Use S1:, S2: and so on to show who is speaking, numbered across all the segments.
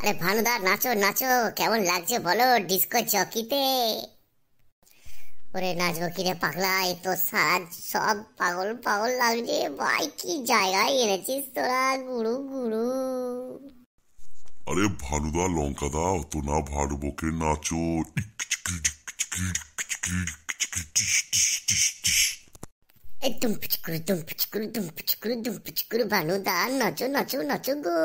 S1: আরে ভানুদা নাচো নাচো কেমন লাগছে বলো ডিস্কো চকিতে ওরে নাচবো কিরে পাগলা এ তো সাজ সব পাগল পাগল লাগছে ভাই কি জায়গায় এনেছিস তোরা গুরু গুরু
S2: আরে ভানুদা লঙ্কা দা অত না কে নাচো দুম পিচকুরু
S1: দুম দুম পিচকুরু দুম পিচকুরু ভানুদা নাচো নাচো নাচো গো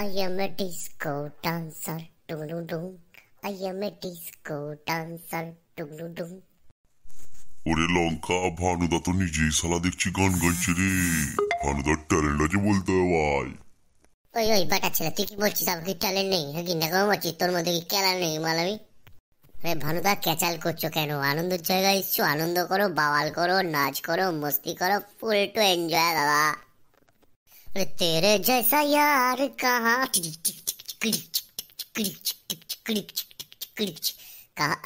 S1: I am a disco dancer, doom. I am a disco dancer, doom.
S2: ওরে লঙ্কা ভানুদা তো নিজেই সালা দেখছি গান গাইছে রে ভানুদার ট্যালেন্ট আছে বলতে ভাই
S1: ওই ওই বাটা ছেলে তুই কি বলছিস আমার হ্যাঁ কি ট্যালেন্ট নেই নাকি নাকাম আছিস তোর মধ্যে কি খেলা নেই মালামি আরে ভানুদা ক্যাচাল করছো কেন আনন্দের জায়গায় এসছো আনন্দ করো বাওয়াল করো নাচ করো মস্তি করো ফুল টু এনজয় দাদা तेरे जैसा यार कहा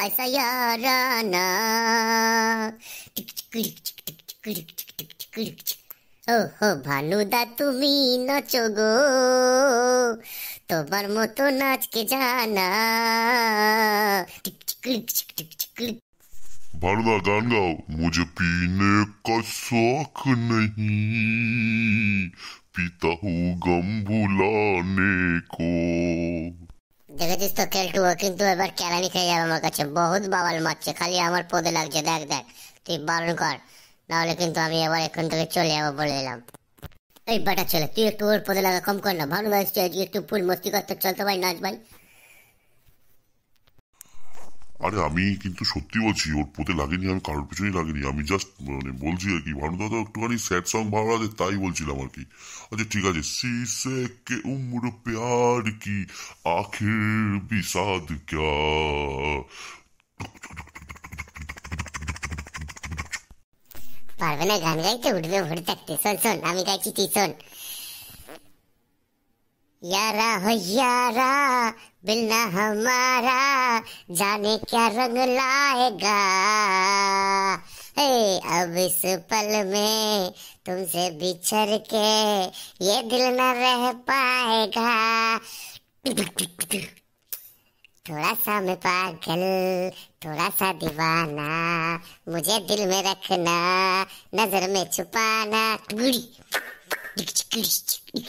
S1: ऐसा यार ओहो भालूदा तुम्ही नचोगो तो बरमो तो नाच के जाना
S2: भालूदा गान गाओ मुझे पीने का शौक नहीं পিতাহু গম্বুলানেকো
S1: দেখেছিস তো কেলটুও কিন্তু এবার কেলানি খেয়ে যাবে আমার কাছে বহুত বাবাল মারছে খালি আমার পদে লাগছে দেখ দেখ তুই বারণ কর নাহলে কিন্তু আমি এবার এখান থেকে চলে যাবো বলে দিলাম এই বাটা চলে তুই একটু ওর পদে লাগা কম কর না ভানু ভাই একটু ফুল মস্তি করতে চলতে ভাই নাচ ভাই
S2: আরে আমি কিন্তু সত্যি বলছি ওর পোতে লাগেনি আমি কারোর পেছনেই লাগেনি আমি জাস্ট মানে বলছি আর কি ভানু দাদা একটুখানি স্যাড সং ভালো লাগে তাই বলছিলাম আর কি আচ্ছা ঠিক আছে শীর্ষে কে উম্র প্যার কি আখের বিষাদ ক্যা
S1: পারবে না গান গাইতে উঠবে ভরে থাকতে শোন শোন আমি গাইছি তুই শোন यारा हो यारा बिना हमारा जाने क्या रंग लाएगा ए, अब इस पल में तुमसे बिछड़ के ये दिल न रह पाएगा थोड़ा सा मैं पागल थोड़ा सा दीवाना मुझे दिल में रखना नजर में छुपाना বল বল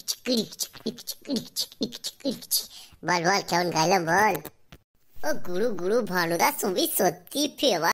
S1: কেমন গাইলাম বল ও গুরু গুরু ভানুদা তুমি সত্যি ফেভার